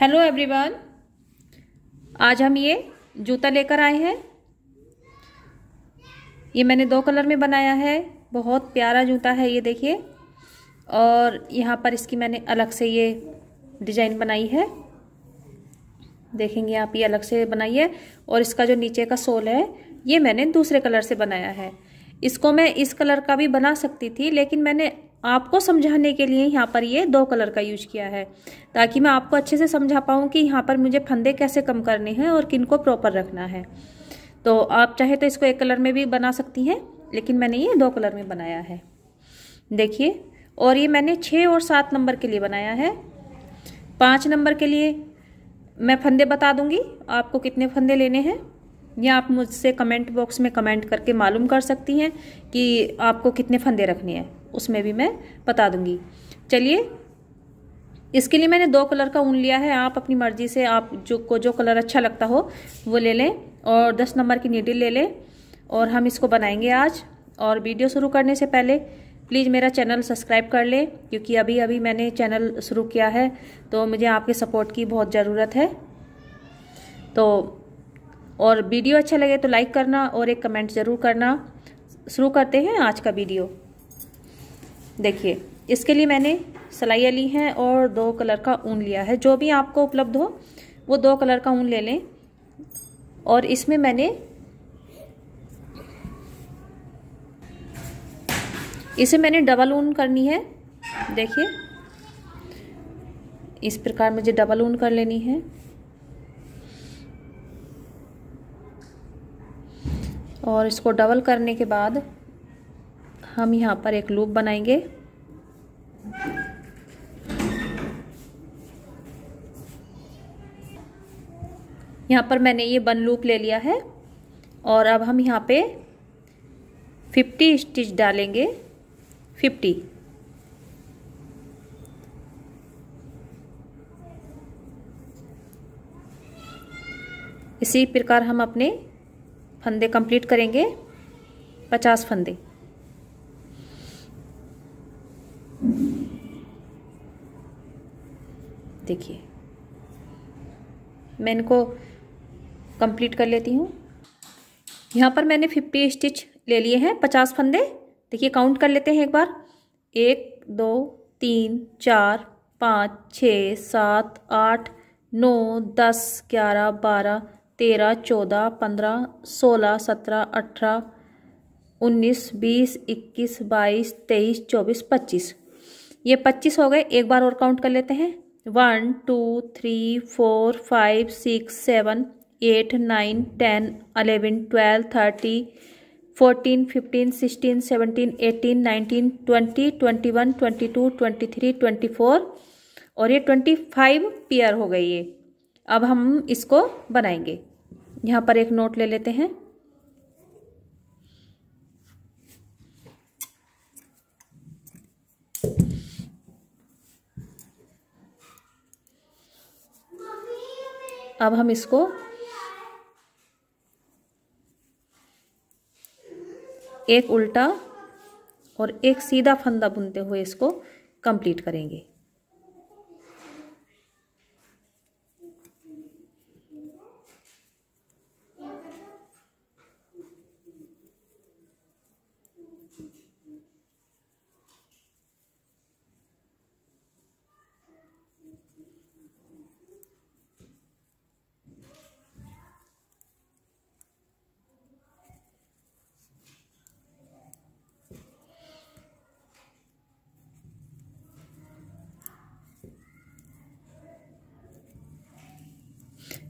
hello everyone आज हम ये जूता लेकर आए हैं ये मैंने दो कलर में बनाया है बहुत प्यारा जूता है ये देखिए और यहाँ पर इसकी मैंने अलग से ये डिजाइन बनाई है देखेंगे आप ये अलग से बनाई है और इसका जो नीचे का सोल है ये मैंने दूसरे कलर से बनाया है इसको मैं इस कलर का भी बना सकती थी लेकिन मैंने आपको समझाने के लिए यहाँ पर ये दो कलर का यूज किया है ताकि मैं आपको अच्छे से समझा पाऊँ कि यहाँ पर मुझे फंदे कैसे कम करने हैं और किन को प्रॉपर रखना है तो आप चाहे तो इसको एक कलर में भी बना सकती हैं लेकिन मैंने ये दो कलर में बनाया है देखिए और ये मैंने छः और सात नंबर के लिए बनाया है पाँच नंबर के लिए मैं फंदे बता दूंगी आपको कितने फंदे लेने हैं या आप मुझसे कमेंट बॉक्स में कमेंट करके मालूम कर सकती हैं कि आपको कितने फंदे रखने हैं उसमें भी मैं बता दूंगी चलिए इसके लिए मैंने दो कलर का ऊन लिया है आप अपनी मर्जी से आप जो को जो कलर अच्छा लगता हो वो ले लें और दस नंबर की नीडल ले लें और हम इसको बनाएंगे आज और वीडियो शुरू करने से पहले प्लीज़ मेरा चैनल सब्सक्राइब कर लें क्योंकि अभी अभी मैंने चैनल शुरू किया है तो मुझे आपके सपोर्ट की बहुत ज़रूरत है तो और वीडियो अच्छा लगे तो लाइक करना और एक कमेंट ज़रूर करना शुरू करते हैं आज का वीडियो देखिए इसके लिए मैंने सलाइया ली हैं और दो कलर का ऊन लिया है जो भी आपको उपलब्ध हो वो दो कलर का ऊन ले लें और इसमें मैंने इसे मैंने डबल ऊन करनी है देखिए इस प्रकार मुझे डबल ऊन कर लेनी है और इसको डबल करने के बाद हम यहाँ पर एक लूप बनाएंगे यहाँ पर मैंने ये बन लूप ले लिया है और अब हम यहाँ पे 50 स्टिच डालेंगे 50 इसी प्रकार हम अपने फंदे कंप्लीट करेंगे 50 फंदे देखिए मैं इनको कंप्लीट कर लेती हूँ यहाँ पर मैंने फिफ्टी स्टिच ले लिए हैं पचास फंदे देखिए काउंट कर लेते हैं एक बार एक दो तीन चार पाँच छः सात आठ नौ दस ग्यारह बारह तेरह चौदह पंद्रह सोलह सत्रह अठारह उन्नीस बीस इक्कीस बाईस तेईस चौबीस पच्चीस ये पच्चीस हो गए एक बार और काउंट कर लेते हैं one two three four five six seven eight nine ten eleven twelve thirty fourteen fifteen sixteen seventeen eighteen nineteen twenty twenty one twenty two twenty three twenty four और ये ट्वेंटी फाइव पेयर हो गई ये अब हम इसको बनाएंगे यहाँ पर एक नोट ले लेते हैं अब हम इसको एक उल्टा और एक सीधा फंदा बुनते हुए इसको कंप्लीट करेंगे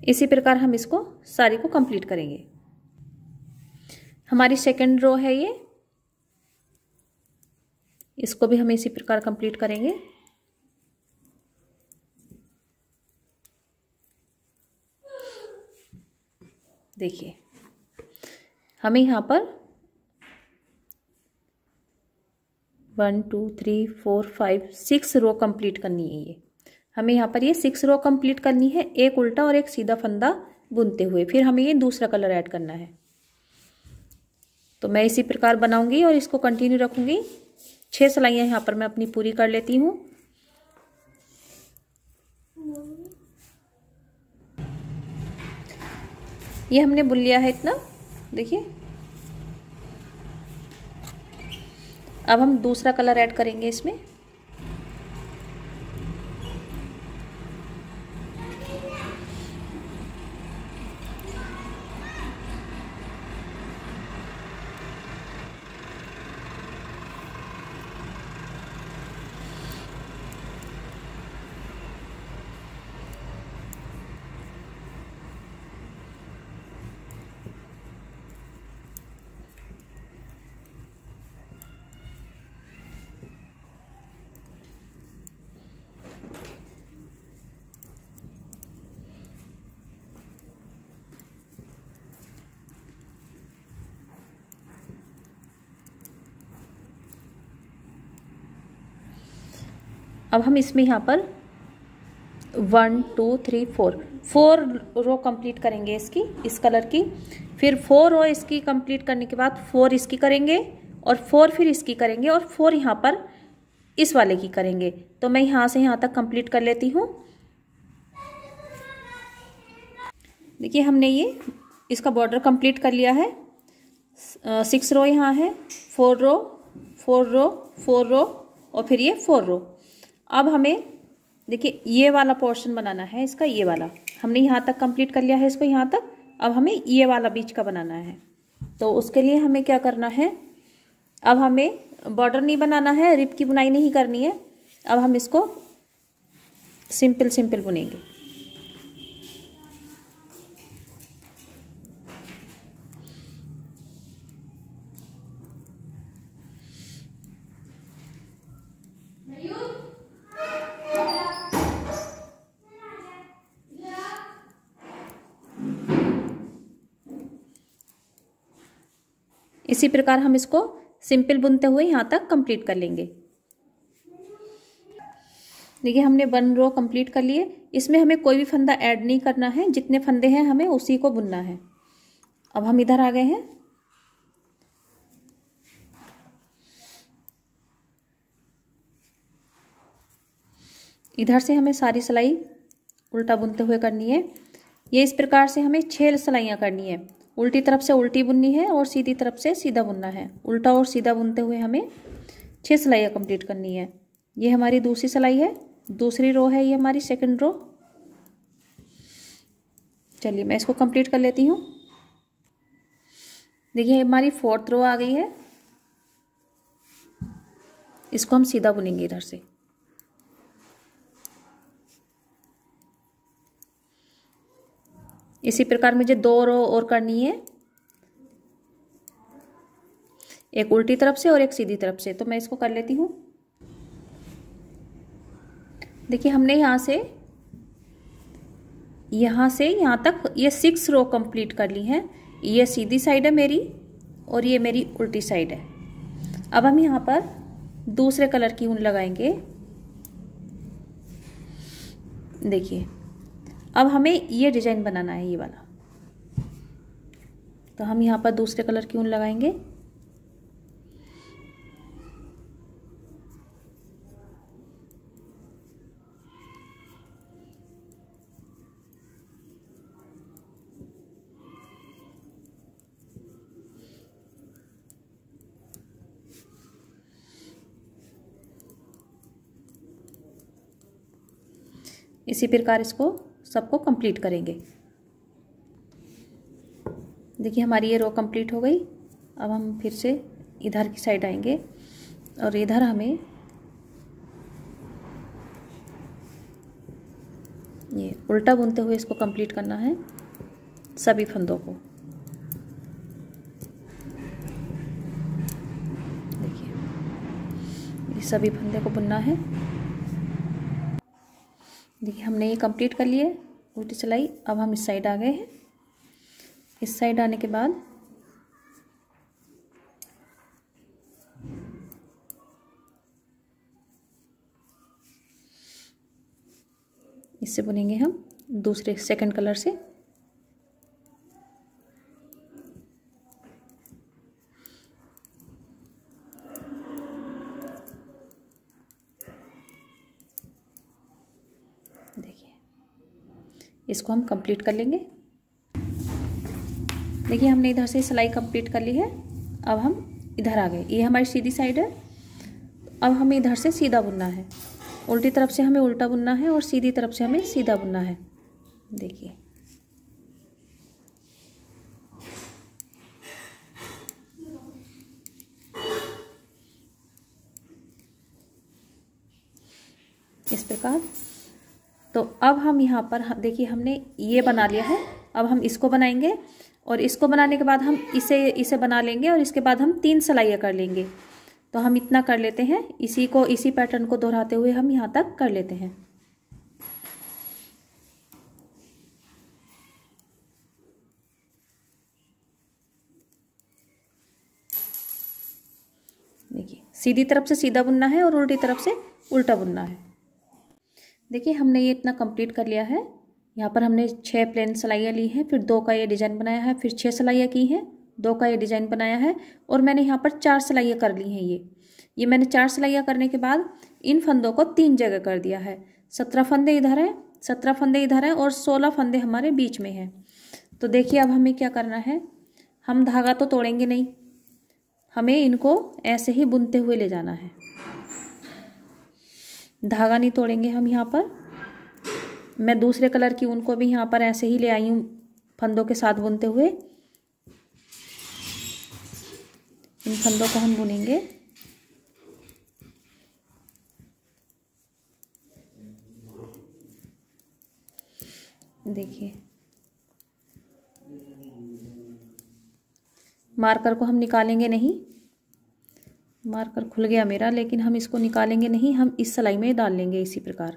इसी प्रकार हम इसको सारी को कंप्लीट करेंगे हमारी सेकेंड रो है ये इसको भी हम इसी प्रकार कंप्लीट करेंगे देखिए हमें यहाँ पर one two three four five six row complete करनी है ये हमें यहाँ पर ये सिक्स रो कंप्लीट करनी है एक उल्टा और एक सीधा फंदा बुनते हुए फिर हमें ये दूसरा कलर ऐड करना है तो मैं इसी प्रकार बनाऊंगी और इसको कंटिन्यू रखूंगी छह सिलाइयाँ यहाँ पर मैं अपनी पूरी कर लेती हूँ ये हमने बुन लिया है इतना देखिए अब हम दूसरा कलर ऐड करेंगे इसमें अब हम इसमें यहाँ पर one two three four four row complete करेंगे इसकी इस कलर की फिर फोर रो इसकी कंप्लीट करने के बाद फोर इसकी करेंगे और फोर फिर इसकी करेंगे और फोर यहाँ पर इस वाले की करेंगे तो मैं यहाँ से यहाँ तक कंप्लीट कर लेती हूँ देखिए हमने ये इसका बॉर्डर कंप्लीट कर लिया है सिक्स रो यहाँ है four row four row four row और फिर ये फोर रो अब हमें देखिए ये वाला पोर्शन बनाना है इसका ये वाला हमने यहाँ तक कंप्लीट कर लिया है इसको यहाँ तक अब हमें ये वाला बीच का बनाना है तो उसके लिए हमें क्या करना है अब हमें बॉर्डर नहीं बनाना है रिप की बुनाई नहीं करनी है अब हम इसको सिंपल सिंपल बुनेंगे इसी प्रकार हम इसको सिंपल बुनते हुए यहाँ तक कंप्लीट कर लेंगे देखिए हमने वन रो कंप्लीट कर लिए इसमें हमें कोई भी फंदा ऐड नहीं करना है जितने फंदे हैं हमें उसी को बुनना है अब हम इधर आ गए हैं इधर से हमें सारी सिलाई उल्टा बुनते हुए करनी है ये इस प्रकार से हमें छह सिलाइयाँ करनी है उल्टी तरफ से उल्टी बुननी है और सीधी तरफ से सीधा बुनना है उल्टा और सीधा बुनते हुए हमें छः सिलाइयाँ कंप्लीट करनी है ये हमारी दूसरी सिलाई है दूसरी रो है ये हमारी सेकंड रो चलिए मैं इसको कंप्लीट कर लेती हूँ देखिए हमारी फोर्थ रो आ गई है इसको हम सीधा बुनेंगे इधर से इसी प्रकार मुझे दो रो और करनी है एक उल्टी तरफ से और एक सीधी तरफ से तो मैं इसको कर लेती हूँ देखिए हमने यहाँ से यहाँ से यहाँ तक ये सिक्स रो कंप्लीट कर ली है ये सीधी साइड है मेरी और ये मेरी उल्टी साइड है अब हम यहाँ पर दूसरे कलर की ऊन लगाएंगे देखिए अब हमें ये डिजाइन बनाना है ये वाला तो हम यहाँ पर दूसरे कलर की ऊन लगाएंगे इसी प्रकार इसको सबको कंप्लीट करेंगे देखिए हमारी ये रो कंप्लीट हो गई अब हम फिर से इधर की साइड आएंगे और इधर हमें ये उल्टा बुनते हुए इसको कंप्लीट करना है सभी फंदों को देखिए ये सभी फंदे को बुनना है देखिए हमने ये कंप्लीट कर लिए उल्टी सिलाई अब हम इस साइड आ गए हैं इस साइड आने के बाद इससे बुनेंगे हम दूसरे सेकंड कलर से इसको हम कंप्लीट कर लेंगे देखिए हमने इधर से सिलाई कंप्लीट कर ली है अब हम इधर आ गए ये हमारी सीधी साइड है अब हमें इधर से सीधा बुनना है उल्टी तरफ से हमें उल्टा बुनना है और सीधी तरफ से हमें सीधा बुनना है देखिए इस प्रकार तो अब हम यहाँ पर देखिए हमने ये बना लिया है अब हम इसको बनाएंगे और इसको बनाने के बाद हम इसे इसे बना लेंगे और इसके बाद हम तीन सिलाइयाँ कर लेंगे तो हम इतना कर लेते हैं इसी को इसी पैटर्न को दोहराते हुए हम यहाँ तक कर लेते हैं देखिए सीधी तरफ से सीधा बुनना है और उल्टी तरफ से उल्टा बुनना है देखिए हमने ये इतना कंप्लीट कर लिया है यहाँ पर हमने छः प्लेन सिलाइयाँ ली हैं फिर दो का ये डिज़ाइन बनाया है फिर छः सिलाइयाँ की हैं दो का ये डिज़ाइन बनाया है और मैंने यहाँ पर चार सिलाइयाँ कर ली हैं ये ये मैंने चार सिलाइयाँ करने के बाद इन फंदों को तीन जगह कर दिया है सत्रह फंदे इधर हैं सत्रह फंदे इधर हैं और सोलह फंदे हमारे बीच में हैं तो देखिए अब हमें क्या करना है हम धागा तो तोड़ेंगे नहीं हमें इनको ऐसे ही बुनते हुए ले जाना है धागा नहीं तोड़ेंगे हम यहाँ पर मैं दूसरे कलर की ऊन को भी यहाँ पर ऐसे ही ले आई हूँ फंदों के साथ बुनते हुए इन फंदों को हम बुनेंगे देखिए मार्कर को हम निकालेंगे नहीं मार्कर खुल गया मेरा लेकिन हम इसको निकालेंगे नहीं हम इस सिलाई में डाल लेंगे इसी प्रकार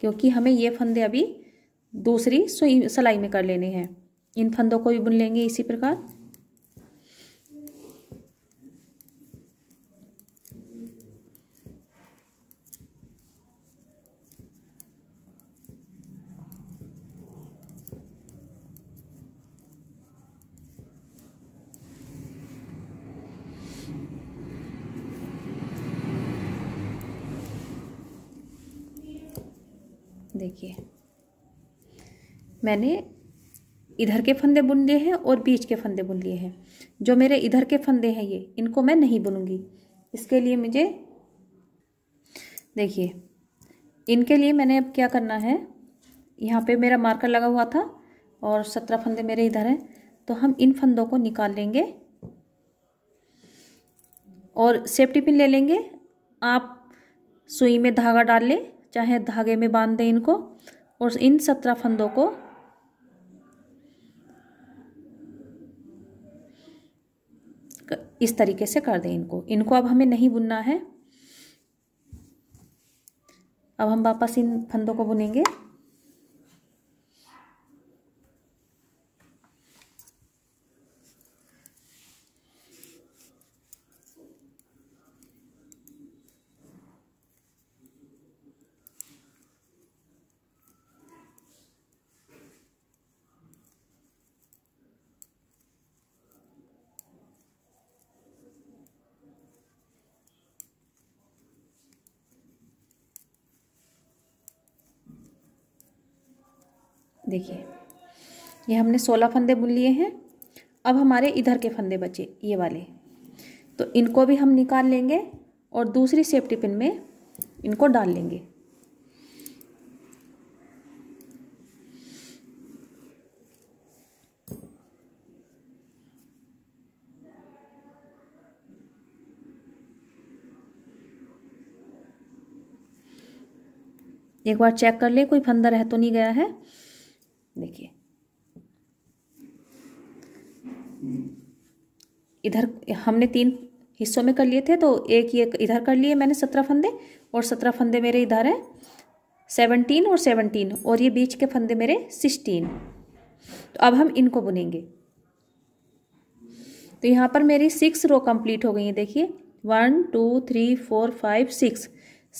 क्योंकि हमें ये फंदे अभी दूसरी सुई सिलाई में कर लेने हैं इन फंदों को भी बुन लेंगे इसी प्रकार देखिए मैंने इधर के फंदे बुन लिए हैं और बीच के फंदे बुन लिए हैं जो मेरे इधर के फंदे हैं ये इनको मैं नहीं बुनूंगी इसके लिए मुझे देखिए इनके लिए मैंने अब क्या करना है यहाँ पे मेरा मार्कर लगा हुआ था और सत्रह फंदे मेरे इधर हैं तो हम इन फंदों को निकाल लेंगे और सेफ्टी पिन ले लेंगे आप सुई में धागा डाल लें चाहे धागे में बांध दें इनको और इन सत्रह फंदों को इस तरीके से कर दें इनको इनको अब हमें नहीं बुनना है अब हम वापस इन फंदों को बुनेंगे देखिए ये हमने सोलह फंदे बुन लिए हैं अब हमारे इधर के फंदे बचे ये वाले तो इनको भी हम निकाल लेंगे और दूसरी सेफ्टी पिन में इनको डाल लेंगे एक बार चेक कर ले कोई फंदा रह तो नहीं गया है देखिए इधर हमने तीन हिस्सों में कर लिए थे तो एक ये इधर कर लिए मैंने सत्रह फंदे और सत्रह फंदे मेरे इधर हैं सेवनटीन और सेवनटीन और ये बीच के फंदे मेरे सिक्सटीन तो अब हम इनको बुनेंगे तो यहाँ पर मेरी सिक्स रो कंप्लीट हो गई है देखिए one two three four five six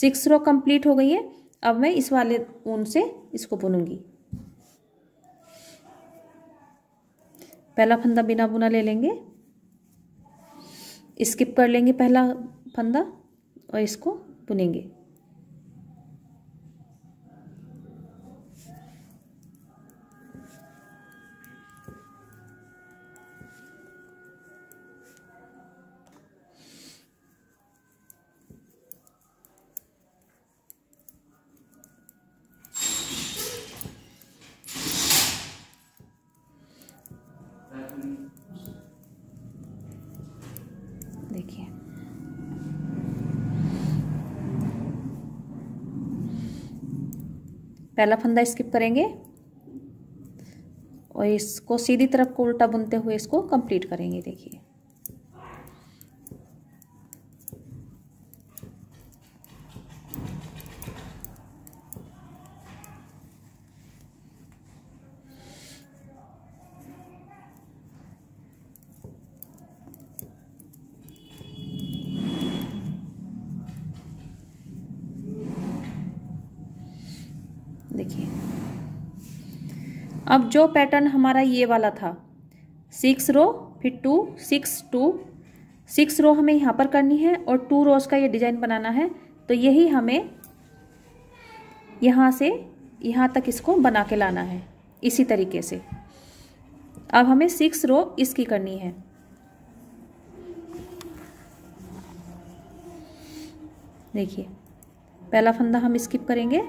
six row complete हो गई है अब मैं इस वाले ऊन से इसको बुनूंगी पहला फंदा बिना बुना ले लेंगे स्किप कर लेंगे पहला फंदा और इसको बुनेंगे पहला फंदा स्किप करेंगे और इसको सीधी तरफ को उल्टा बुनते हुए इसको कंप्लीट करेंगे देखिए अब जो पैटर्न हमारा ये वाला था सिक्स रो फिर two six two six row हमें यहाँ पर करनी है और टू रोज का ये डिजाइन बनाना है तो यही हमें यहाँ से यहाँ तक इसको बना के लाना है इसी तरीके से अब हमें सिक्स रो इसकी करनी है देखिए पहला फंदा हम स्किप करेंगे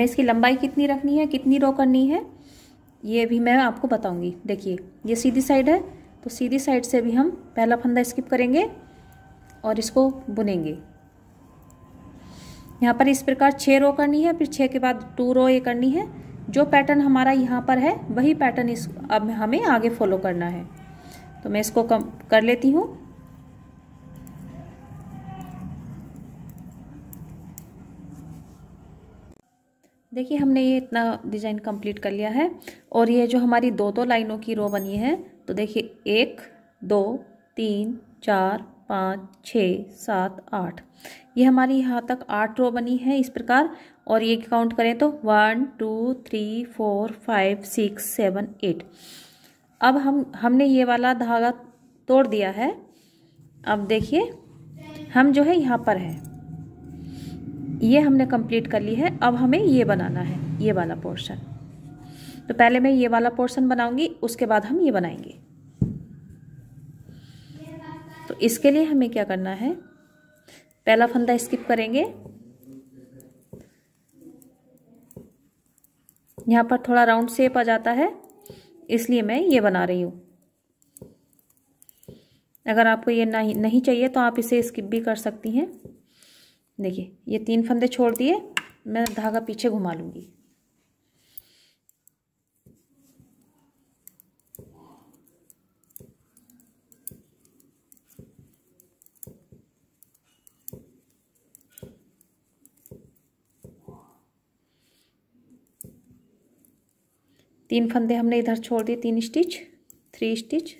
हमें इसकी लंबाई कितनी रखनी है कितनी रो करनी है ये भी मैं आपको बताऊंगी देखिए ये सीधी साइड है तो सीधी साइड से भी हम पहला फंदा स्किप करेंगे और इसको बुनेंगे यहाँ पर इस प्रकार छः रो करनी है फिर छः के बाद टू रो ये करनी है जो पैटर्न हमारा यहाँ पर है वही पैटर्न इस अब हमें आगे फॉलो करना है तो मैं इसको कम कर लेती हूँ देखिए हमने ये इतना डिज़ाइन कंप्लीट कर लिया है और ये जो हमारी दो दो लाइनों की रो बनी है तो देखिए एक दो तीन चार पाँच छः सात आठ ये हमारी यहाँ तक आठ रो बनी है इस प्रकार और ये काउंट करें तो one two three four five six seven eight अब हम हमने ये वाला धागा तोड़ दिया है अब देखिए हम जो है यहाँ पर हैं ये हमने कंप्लीट कर ली है अब हमें ये बनाना है ये वाला पोर्शन तो पहले मैं ये वाला पोर्शन बनाऊंगी उसके बाद हम ये बनाएंगे तो इसके लिए हमें क्या करना है पहला फंदा स्किप करेंगे यहाँ पर थोड़ा राउंड शेप आ जाता है इसलिए मैं ये बना रही हूँ अगर आपको ये नहीं नहीं चाहिए तो आप इसे स्किप भी कर सकती हैं देखिए ये तीन फंदे छोड़ दिए मैं धागा पीछे घुमा लूँगी तीन फंदे हमने इधर छोड़ दिए तीन स्टिच थ्री स्टिच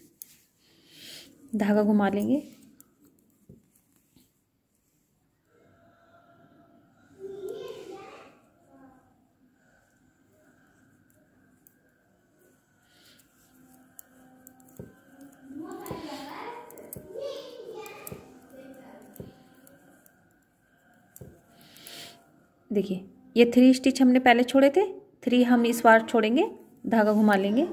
धागा घुमा लेंगे देखिए ये थ्री स्टिच हमने पहले छोड़े थे थ्री हम इस बार छोड़ेंगे धागा घुमा लेंगे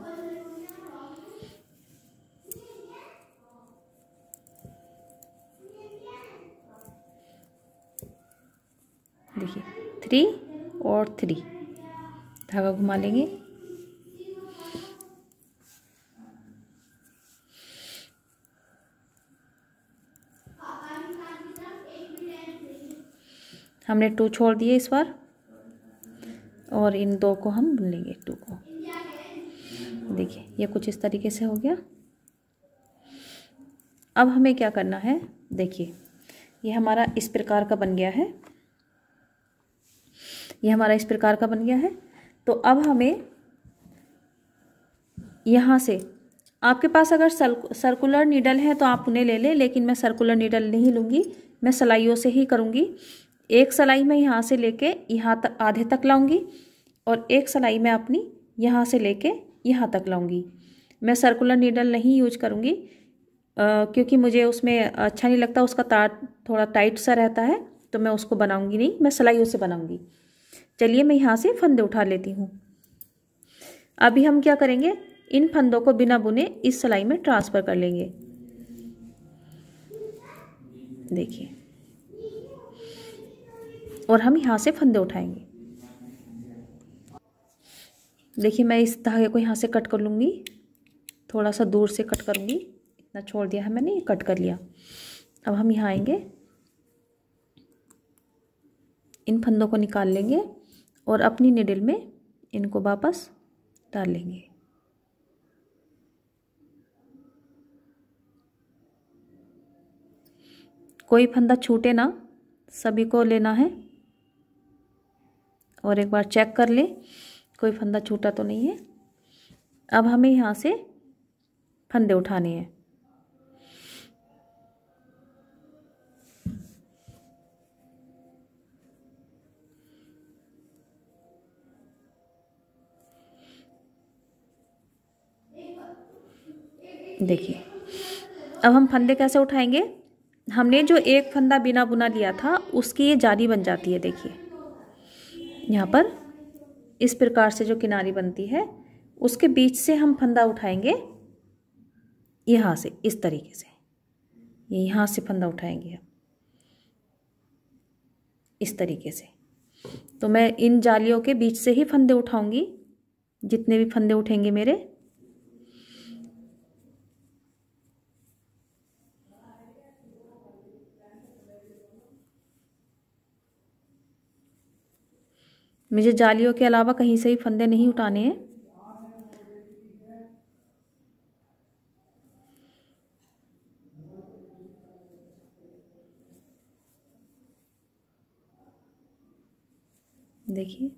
देखिए थ्री और थ्री धागा घुमा लेंगे हमने टू छोड़ दिए इस बार और इन दो को हम बुन लेंगे टू को देखिए ये कुछ इस तरीके से हो गया अब हमें क्या करना है देखिए ये हमारा इस प्रकार का बन गया है ये हमारा इस प्रकार का बन गया है तो अब हमें यहाँ से आपके पास अगर सर्कुलर नीडल है तो आप उन्हें ले लें लेकिन मैं सर्कुलर नीडल नहीं लूँगी मैं सिलाइयों से ही करूँगी एक सलाई मैं यहाँ से लेके यहाँ तक आधे तक लाऊंगी और एक सलाई मैं अपनी यहाँ से लेके यहाँ तक लाऊंगी मैं सर्कुलर नीडल नहीं यूज करूँगी क्योंकि मुझे उसमें अच्छा नहीं लगता उसका तार थोड़ा टाइट सा रहता है तो मैं उसको बनाऊँगी नहीं मैं सलाइयों से बनाऊँगी चलिए मैं यहाँ से फंदे उठा लेती हूँ अभी हम क्या करेंगे इन फंदों को बिना बुने इस सलाई में ट्रांसफ़र कर लेंगे देखिए और हम यहाँ से फंदे उठाएंगे देखिए मैं इस धागे को यहाँ से कट कर लूँगी थोड़ा सा दूर से कट करूँगी इतना छोड़ दिया है मैंने ये कट कर लिया अब हम यहाँ आएंगे इन फंदों को निकाल लेंगे और अपनी निडिल में इनको वापस डाल लेंगे कोई फंदा छूटे ना सभी को लेना है और एक बार चेक कर लें कोई फंदा छूटा तो नहीं है अब हमें यहाँ से फंदे उठाने हैं देखिए अब हम फंदे कैसे उठाएंगे हमने जो एक फंदा बिना बुना लिया था उसकी ये जाली बन जाती है देखिए यहाँ पर इस प्रकार से जो किनारी बनती है उसके बीच से हम फंदा उठाएंगे यहाँ से इस तरीके से ये यहाँ से फंदा उठाएंगे हम इस तरीके से तो मैं इन जालियों के बीच से ही फंदे उठाऊंगी जितने भी फंदे उठेंगे मेरे मुझे जालियों के अलावा कहीं से ही फंदे नहीं उठाने हैं देखिए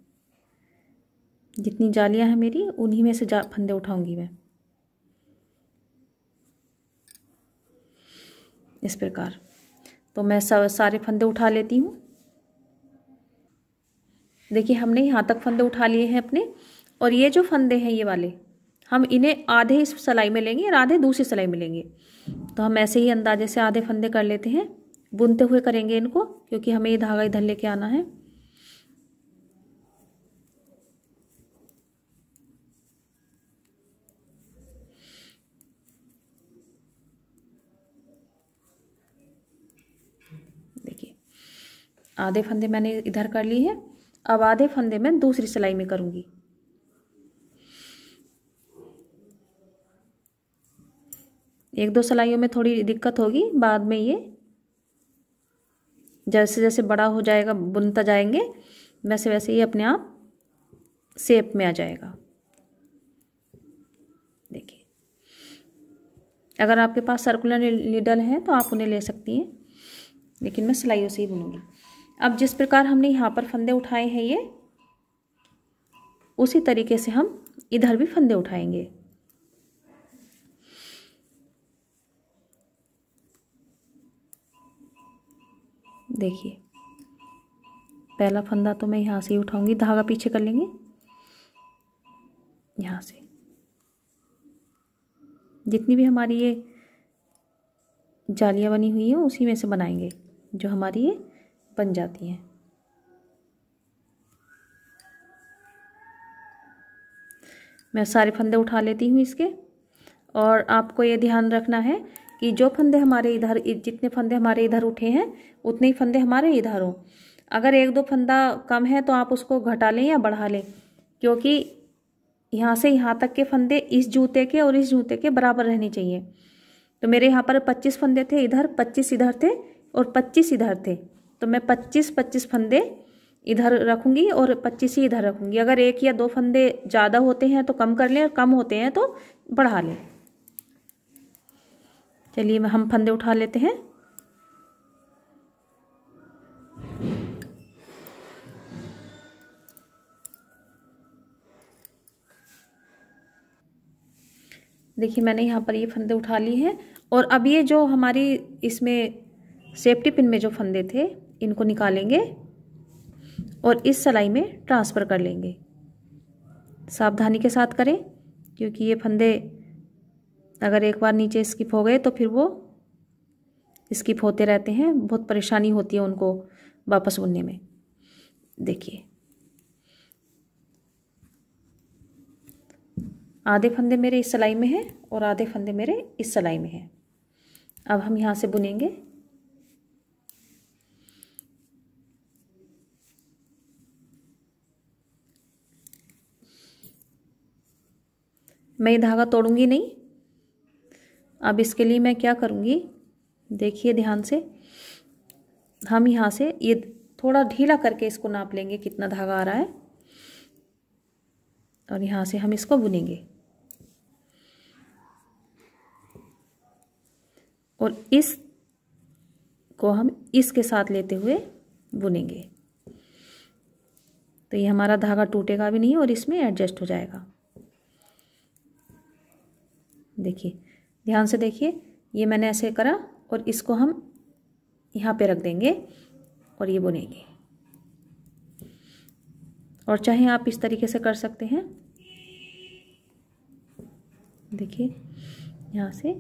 जितनी जालियां हैं मेरी उन्हीं में से जा फंदे उठाऊंगी मैं इस प्रकार तो मैं सारे फंदे उठा लेती हूँ देखिए हमने यहाँ तक फंदे उठा लिए हैं अपने और ये जो फंदे हैं ये वाले हम इन्हें आधे इस सिलाई में लेंगे और आधे दूसरी सिलाई में लेंगे तो हम ऐसे ही अंदाजे से आधे फंदे कर लेते हैं बुनते हुए करेंगे इनको क्योंकि हमें ये धागा इधर लेके आना है देखिए आधे फंदे मैंने इधर कर ली है अब आधे फंदे में दूसरी सिलाई में करूँगी एक दो सिलाइयों में थोड़ी दिक्कत होगी बाद में ये जैसे जैसे बड़ा हो जाएगा बुनता जाएंगे वैसे वैसे ये अपने आप सेप में आ जाएगा देखिए अगर आपके पास सर्कुलर निडल है तो आप उन्हें ले सकती हैं लेकिन मैं सिलाइयों से ही बुनूंगी अब जिस प्रकार हमने यहाँ पर फंदे उठाए हैं ये उसी तरीके से हम इधर भी फंदे उठाएंगे देखिए पहला फंदा तो मैं यहाँ से ही उठाऊंगी धागा पीछे कर लेंगे यहाँ से जितनी भी हमारी ये जालियाँ बनी हुई हैं उसी में से बनाएंगे जो हमारी ये बन जाती हैं मैं सारे फंदे उठा लेती हूँ इसके और आपको ये ध्यान रखना है कि जो फंदे हमारे इधर जितने फंदे हमारे इधर उठे हैं उतने ही फंदे हमारे इधर हों अगर एक दो फंदा कम है तो आप उसको घटा लें या बढ़ा लें क्योंकि यहाँ से यहाँ तक के फंदे इस जूते के और इस जूते के बराबर रहने चाहिए तो मेरे यहाँ पर पच्चीस फंदे थे इधर पच्चीस इधर थे और पच्चीस इधर थे तो मैं पच्चीस पच्चीस फंदे इधर रखूँगी और पच्चीस ही इधर रखूँगी अगर एक या दो फंदे ज़्यादा होते हैं तो कम कर लें और कम होते हैं तो बढ़ा लें चलिए हम फंदे उठा लेते हैं देखिए मैंने यहाँ पर ये फंदे उठा लिए हैं और अब ये जो हमारी इसमें सेफ्टी पिन में जो फंदे थे इनको निकालेंगे और इस सलाई में ट्रांसफ़र कर लेंगे सावधानी के साथ करें क्योंकि ये फंदे अगर एक बार नीचे स्किप हो गए तो फिर वो स्किप होते रहते हैं बहुत परेशानी होती है उनको वापस बुनने में देखिए आधे फंदे मेरे इस सलाई में हैं और आधे फंदे मेरे इस सलाई में हैं अब हम यहाँ से बुनेंगे मैं ये धागा तोड़ूंगी नहीं अब इसके लिए मैं क्या करूँगी देखिए ध्यान से हम यहाँ से ये थोड़ा ढीला करके इसको नाप लेंगे कितना धागा आ रहा है और यहाँ से हम इसको बुनेंगे और इस को हम इसके साथ लेते हुए बुनेंगे तो ये हमारा धागा टूटेगा भी नहीं और इसमें एडजस्ट हो जाएगा देखिए ध्यान से देखिए ये मैंने ऐसे करा और इसको हम यहाँ पे रख देंगे और ये बुनेंगे और चाहे आप इस तरीके से कर सकते हैं देखिए यहाँ से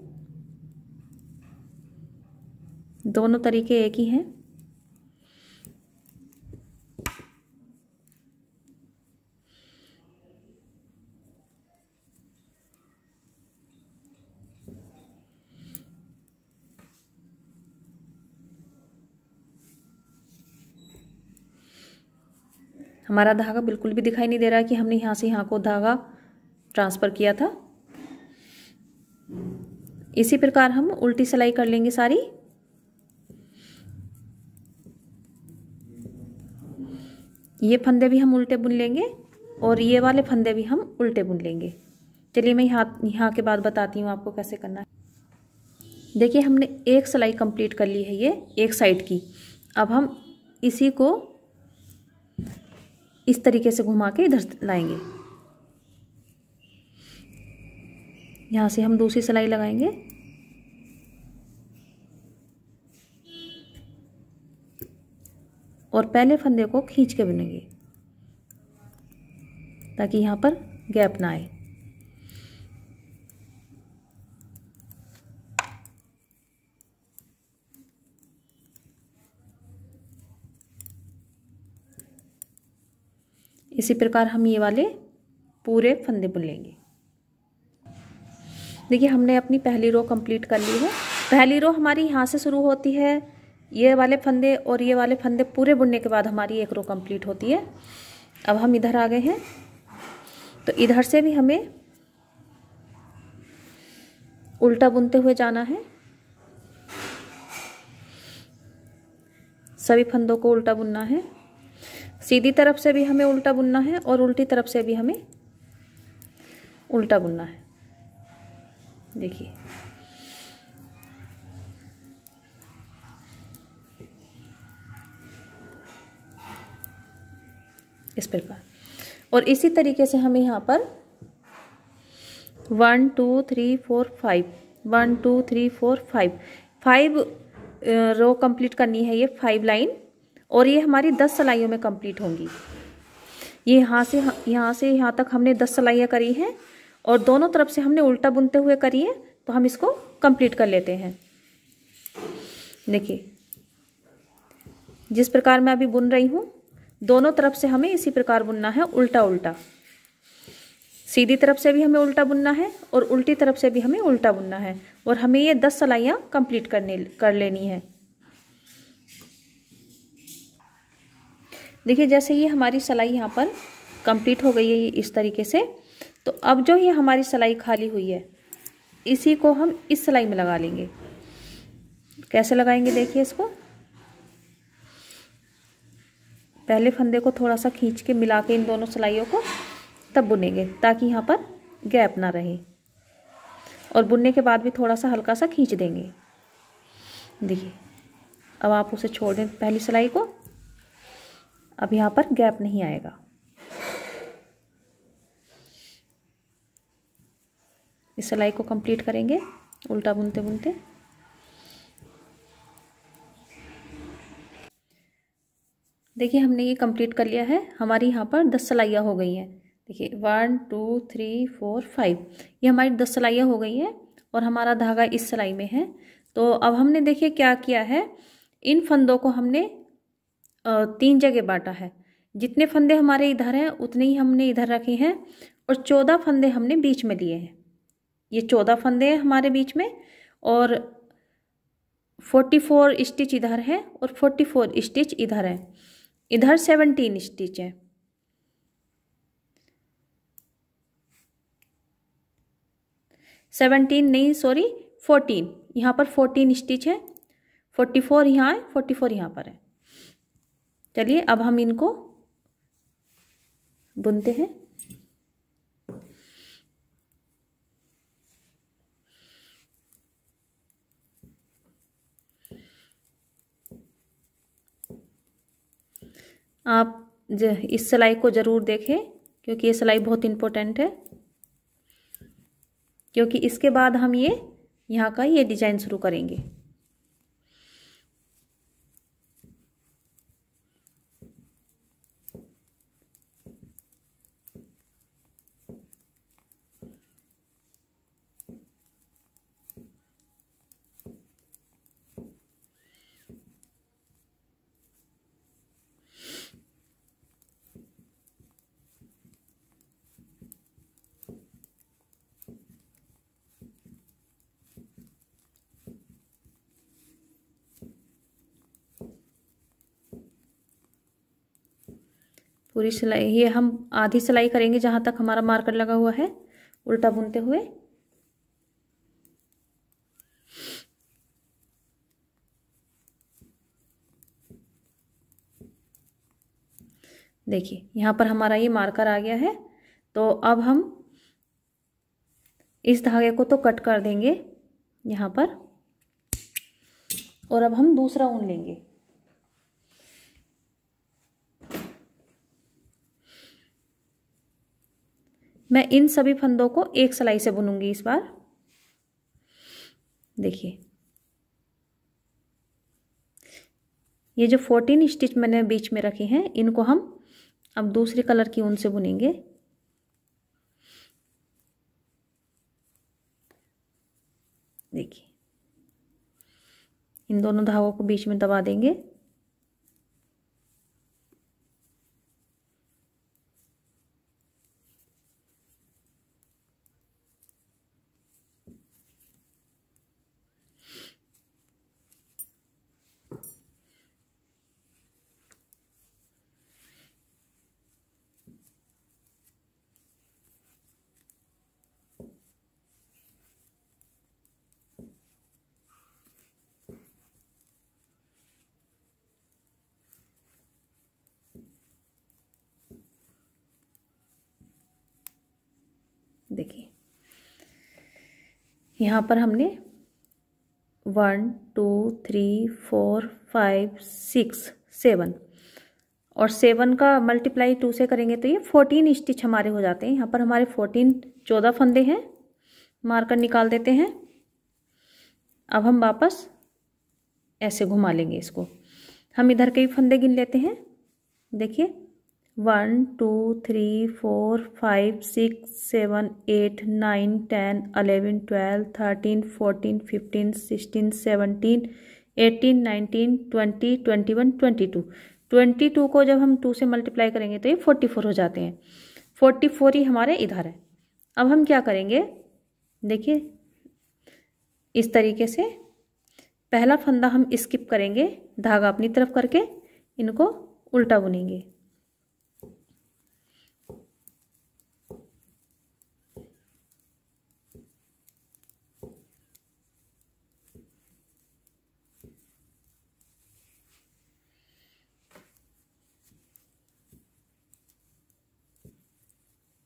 दोनों तरीके एक ही हैं हमारा धागा बिल्कुल भी दिखाई नहीं दे रहा कि हमने यहाँ से यहाँ को धागा ट्रांसफ़र किया था इसी प्रकार हम उल्टी सिलाई कर लेंगे सारी ये फंदे भी हम उल्टे बुन लेंगे और ये वाले फंदे भी हम उल्टे बुन लेंगे चलिए मैं यहाँ यहाँ के बाद बताती हूँ आपको कैसे करना है देखिए हमने एक सिलाई कंप्लीट कर ली है ये एक साइड की अब हम इसी को इस तरीके से घुमा के इधर लाएंगे यहाँ से हम दूसरी सिलाई लगाएंगे और पहले फंदे को खींच के बुनेंगे ताकि यहाँ पर गैप ना आए इसी प्रकार हम ये वाले पूरे फंदे बुन लेंगे देखिए हमने अपनी पहली रो कंप्लीट कर ली है पहली रो हमारी यहाँ से शुरू होती है ये वाले फंदे और ये वाले फंदे पूरे बुनने के बाद हमारी एक रो कंप्लीट होती है अब हम इधर आ गए हैं तो इधर से भी हमें उल्टा बुनते हुए जाना है सभी फंदों को उल्टा बुनना है सीधी तरफ से भी हमें उल्टा बुनना है और उल्टी तरफ से भी हमें उल्टा बुनना है देखिए इस प्रकार और इसी तरीके से हमें यहाँ पर one two three four five one two three four five five row complete करनी है ये फाइव लाइन और ये हमारी दस सिलाइयों में कंप्लीट होंगी ये यहाँ से यहाँ से यहाँ तक हमने दस सिलाइयाँ करी हैं और दोनों तरफ से हमने उल्टा बुनते हुए करी है तो हम इसको कंप्लीट कर लेते हैं देखिए जिस प्रकार मैं अभी बुन रही हूँ दोनों तरफ से हमें इसी प्रकार बुनना है उल्टा उल्टा सीधी तरफ से भी हमें उल्टा बुनना है और उल्टी तरफ से भी हमें उल्टा बुनना है और हमें ये दस सलाइयाँ कंप्लीट करने कर लेनी है देखिए जैसे ये हमारी सलाई यहाँ पर कंप्लीट हो गई है इस तरीके से तो अब जो ये हमारी सलाई खाली हुई है इसी को हम इस सलाई में लगा लेंगे कैसे लगाएंगे देखिए इसको पहले फंदे को थोड़ा सा खींच के मिला के इन दोनों सिलाइयों को तब बुनेंगे ताकि यहाँ पर गैप ना रहे और बुनने के बाद भी थोड़ा सा हल्का सा खींच देंगे देखिए अब आप उसे छोड़ दें पहली सिलाई को अब यहाँ पर गैप नहीं आएगा इस सिलाई को कंप्लीट करेंगे उल्टा बुनते बुनते देखिए हमने ये कंप्लीट कर लिया है हमारी यहाँ पर दस सिलाइयाँ हो गई हैं देखिए one two three four five ये हमारी दस सिलाइयाँ हो गई हैं और हमारा धागा इस सिलाई में है तो अब हमने देखिए क्या किया है इन फंदों को हमने तीन जगह बांटा है जितने फंदे हमारे इधर हैं उतने ही हमने इधर रखे हैं और चौदह फंदे हमने बीच में लिए हैं ये चौदह फंदे हैं हमारे बीच में और फोर्टी फोर स्टिच इधर है और फोर्टी फोर स्टिच इधर है इधर सेवनटीन स्टिच है सेवनटीन नहीं सॉरी फोर्टीन यहाँ पर फोर्टीन स्टिच है फोर्टी फोर यहाँ है फोर्टी फोर यहाँ पर है चलिए अब हम इनको बुनते हैं आप इस सिलाई को ज़रूर देखें क्योंकि ये सिलाई बहुत इम्पोर्टेंट है क्योंकि इसके बाद हम ये यहाँ का ये डिजाइन शुरू करेंगे पूरी सिलाई ये हम आधी सिलाई करेंगे जहाँ तक हमारा मार्कर लगा हुआ है उल्टा बुनते हुए देखिए यहाँ पर हमारा ये मार्कर आ गया है तो अब हम इस धागे को तो कट कर देंगे यहाँ पर और अब हम दूसरा ऊन लेंगे मैं इन सभी फंदों को एक सिलाई से बुनूंगी इस बार देखिए ये जो फोर्टीन स्टिच मैंने बीच में रखे हैं इनको हम अब दूसरे कलर की ऊन से बुनेंगे देखिए इन दोनों धागों को बीच में दबा देंगे यहाँ पर हमने one two three four five six seven और सेवन का मल्टीप्लाई टू से करेंगे तो ये फोर्टीन स्टिच हमारे हो जाते हैं यहाँ पर हमारे फोर्टीन चौदह फंदे हैं मार्कर निकाल देते हैं अब हम वापस ऐसे घुमा लेंगे इसको हम इधर के भी फंदे गिन लेते हैं देखिए one two three four five six seven eight nine ten eleven twelve thirteen fourteen fifteen sixteen seventeen eighteen nineteen twenty twenty one twenty two twenty two को जब हम टू से मल्टीप्लाई करेंगे तो ये फोर्टी फोर हो जाते हैं फोर्टी फोर ही हमारे इधर है अब हम क्या करेंगे देखिए इस तरीके से पहला फंदा हम स्किप करेंगे धागा अपनी तरफ करके इनको उल्टा बुनेंगे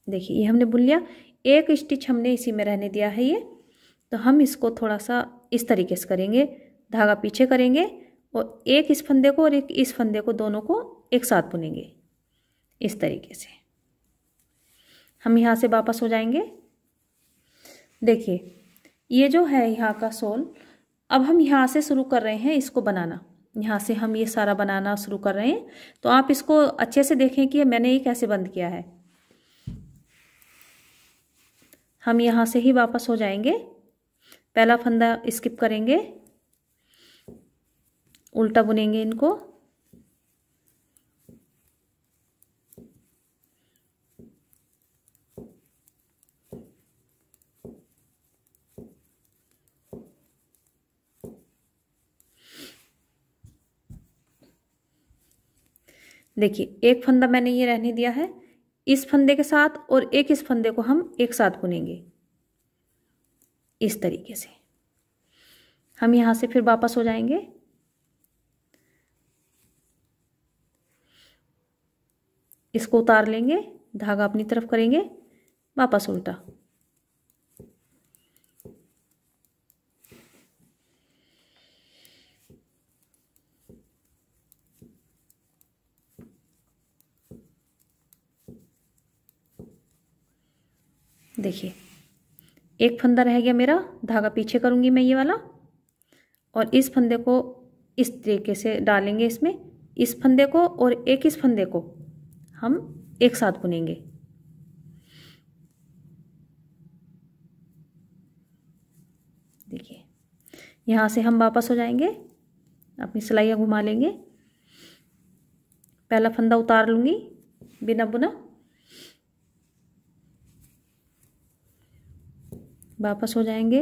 देखिए ये हमने बुन लिया एक स्टिच हमने इसी में रहने दिया है ये तो हम इसको थोड़ा सा इस तरीके से करेंगे धागा पीछे करेंगे और एक इस फंदे को और एक इस फंदे को दोनों को एक साथ बुनेंगे इस तरीके से हम यहाँ से वापस हो जाएंगे देखिए ये जो है यहाँ का सोल अब हम यहाँ से शुरू कर रहे हैं इसको बनाना यहाँ से हम ये सारा बनाना शुरू कर रहे हैं तो आप इसको अच्छे से देखें कि मैंने ये कैसे बंद किया है हम यहाँ से ही वापस हो जाएंगे पहला फंदा स्किप करेंगे उल्टा बुनेंगे इनको देखिए एक फंदा मैंने ये रहने दिया है इस फंदे के साथ और एक इस फंदे को हम एक साथ बुनेंगे इस तरीके से हम यहां से फिर वापस हो जाएंगे इसको उतार लेंगे धागा अपनी तरफ करेंगे वापस उल्टा देखिए एक फंदा रह गया मेरा धागा पीछे करूँगी मैं ये वाला और इस फंदे को इस तरीके से डालेंगे इसमें इस फंदे को और एक इस फंदे को हम एक साथ बुनेंगे देखिए यहाँ से हम वापस हो जाएंगे अपनी सिलाइयाँ घुमा लेंगे पहला फंदा उतार लूँगी बिना बुना वापस हो जाएंगे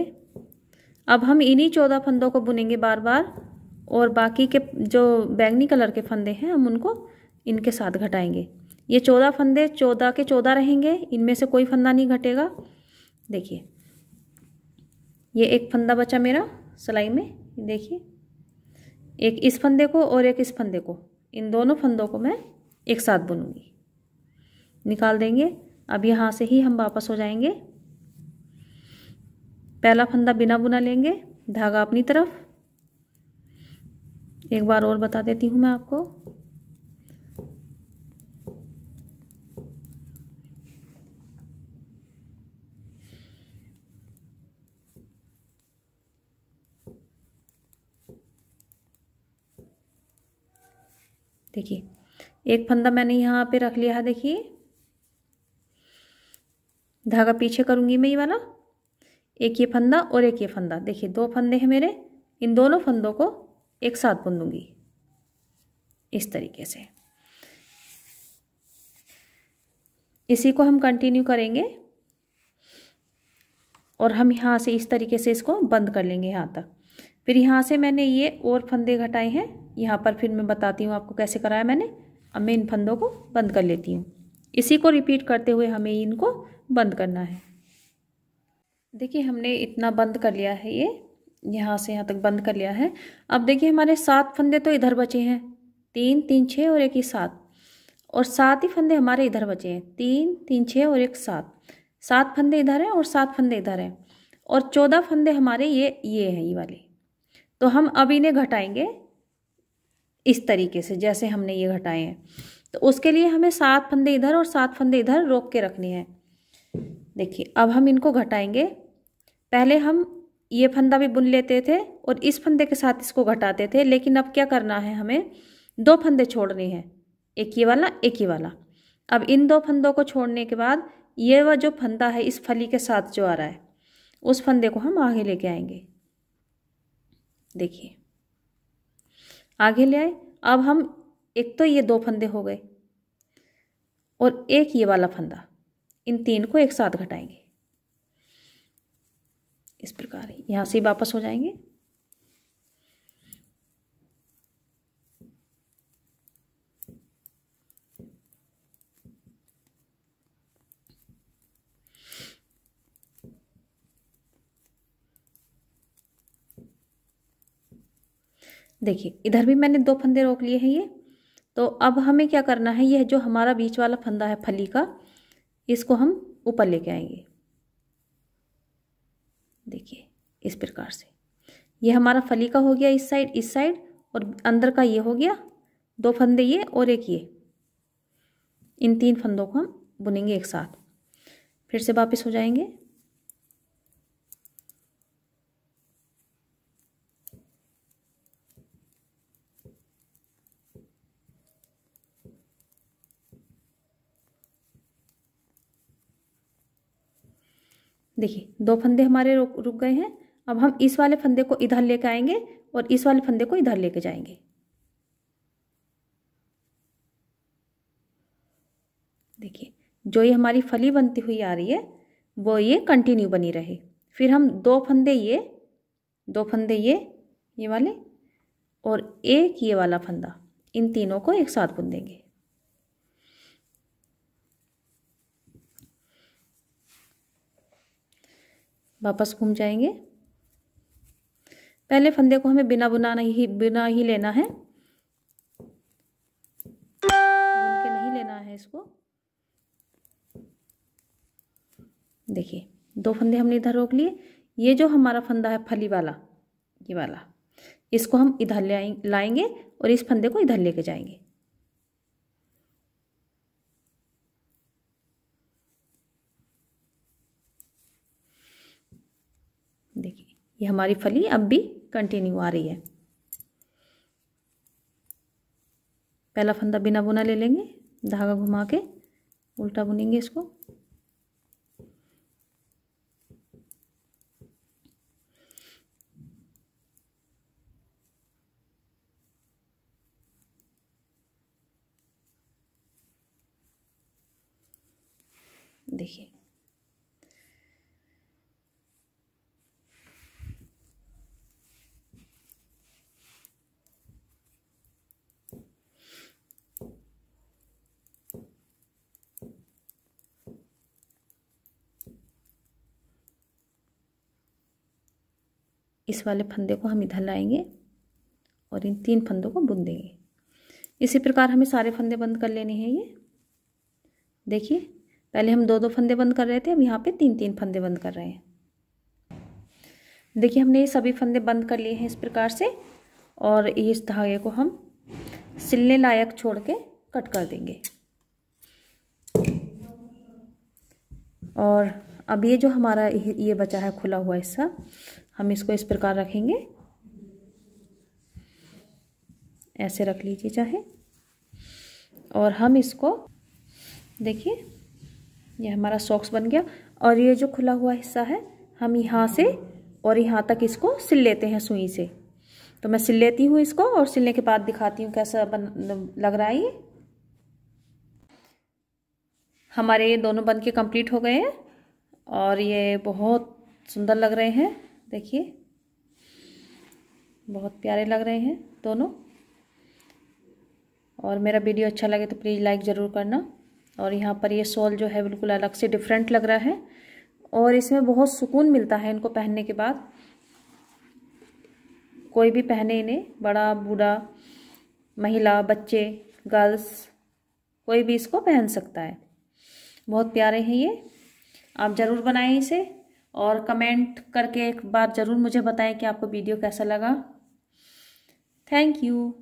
अब हम इन्हीं चौदह फंदों को बुनेंगे बार बार और बाकी के जो बैंगनी कलर के फंदे हैं हम उनको इनके साथ घटाएंगे ये चौदह फंदे चौदह के चौदह रहेंगे इनमें से कोई फंदा नहीं घटेगा देखिए ये एक फंदा बचा मेरा सिलाई में देखिए एक इस फंदे को और एक इस फंदे को इन दोनों फंदों को मैं एक साथ बुनूंगी निकाल देंगे अब यहाँ से ही हम वापस हो जाएंगे पहला फंदा बिना बुना लेंगे धागा अपनी तरफ एक बार और बता देती हूँ मैं आपको देखिए एक फंदा मैंने यहाँ पे रख लिया है देखिए धागा पीछे करूँगी मैं ये वाला एक ये फंदा और एक ये फंदा देखिए दो फंदे हैं मेरे इन दोनों फंदों को एक साथ बुन दूंगी इस तरीके से इसी को हम कंटिन्यू करेंगे और हम यहाँ से इस तरीके से इसको बंद कर लेंगे यहाँ तक फिर यहाँ से मैंने ये और फंदे घटाए हैं यहाँ पर फिर मैं बताती हूँ आपको कैसे कराया मैंने अब मैं इन फंदों को बंद कर लेती हूँ इसी को रिपीट करते हुए हमें इनको बंद करना है देखिए हमने इतना बंद कर लिया है ये यहाँ से यहाँ तक बंद कर लिया है अब देखिए हमारे सात फंदे तो इधर बचे हैं तीन तीन छः और एक ही सात और सात ही फंदे हमारे इधर बचे हैं तीन तीन छः और एक सात सात फंदे इधर हैं और सात फंदे इधर हैं और चौदह फंदे हमारे ये ये हैं ये वाले तो हम अब इन्हें घटाएंगे इस तरीके से जैसे हमने ये घटाए हैं तो उसके लिए हमें सात फंदे इधर और सात फंदे इधर रोक के रखने हैं देखिए अब हम इनको घटाएंगे पहले हम ये फंदा भी बुन लेते थे और इस फंदे के साथ इसको घटाते थे लेकिन अब क्या करना है हमें दो फंदे छोड़ने हैं एक ये वाला एक ही वाला अब इन दो फंदों को छोड़ने के बाद ये वह जो फंदा है इस फली के साथ जो आ रहा है उस फंदे को हम आगे लेके आएंगे देखिए आगे ले आए अब हम एक तो ये दो फंदे हो गए और एक ये वाला फंदा इन तीन को एक साथ घटाएंगे इस प्रकार यहाँ से वापस हो जाएंगे देखिए इधर भी मैंने दो फंदे रोक लिए हैं ये तो अब हमें क्या करना है यह जो हमारा बीच वाला फंदा है फली का इसको हम ऊपर लेके आएंगे देखिए इस प्रकार से ये हमारा फलीका हो गया इस साइड इस साइड और अंदर का ये हो गया दो फंदे ये और एक ये इन तीन फंदों को हम बुनेंगे एक साथ फिर से वापस हो जाएंगे देखिए दो फंदे हमारे रुक रुक गए हैं अब हम इस वाले फंदे को इधर लेके आएंगे और इस वाले फंदे को इधर लेके जाएंगे देखिए जो ये हमारी फली बनती हुई आ रही है वो ये कंटिन्यू बनी रहे फिर हम दो फंदे ये दो फंदे ये ये वाले और एक ये वाला फंदा इन तीनों को एक साथ बुन देंगे वापस घूम जाएंगे पहले फंदे को हमें बिना बुना नहीं बिना ही लेना है बुन के नहीं लेना है इसको देखिए दो फंदे हमने इधर रोक लिए ये जो हमारा फंदा है फली वाला ये वाला इसको हम इधर ले लाएंगे और इस फंदे को इधर लेके जाएंगे ये हमारी फली अब भी कंटिन्यू आ रही है पहला फंदा बिना बुना ले लेंगे धागा घुमा के उल्टा बुनेंगे इसको देखिए इस वाले फंदे को हम इधर लाएंगे और इन तीन फंदों को बुन देंगे इसी प्रकार हमें सारे फंदे बंद कर लेने हैं ये देखिए पहले हम दो दो फंदे बंद कर रहे थे अब यहाँ पे तीन तीन फंदे बंद कर रहे हैं देखिए हमने ये सभी फंदे बंद कर लिए हैं इस प्रकार से और इस धागे को हम सिलने लायक छोड़ के कट कर देंगे और अब ये जो हमारा ये बचा है खुला हुआ हिस्सा हम इसको इस प्रकार रखेंगे ऐसे रख लीजिए चाहे और हम इसको देखिए ये हमारा सॉक्स बन गया और ये जो खुला हुआ हिस्सा है हम यहाँ से और यहाँ तक इसको सिल लेते हैं सुई से तो मैं सिल लेती हूँ इसको और सिलने के बाद दिखाती हूँ कैसा बन लग रहा है ये हमारे ये दोनों बन के कम्प्लीट हो गए हैं और ये बहुत सुंदर लग रहे हैं देखिए बहुत प्यारे लग रहे हैं दोनों और मेरा वीडियो अच्छा लगे तो प्लीज़ लाइक ज़रूर करना और यहाँ पर ये सॉल जो है बिल्कुल अलग से डिफरेंट लग रहा है और इसमें बहुत सुकून मिलता है इनको पहनने के बाद कोई भी पहने इन्हें बड़ा बूढ़ा महिला बच्चे गर्ल्स कोई भी इसको पहन सकता है बहुत प्यारे हैं ये आप ज़रूर बनाएं इसे और कमेंट करके एक बार ज़रूर मुझे बताएं कि आपको वीडियो कैसा लगा थैंक यू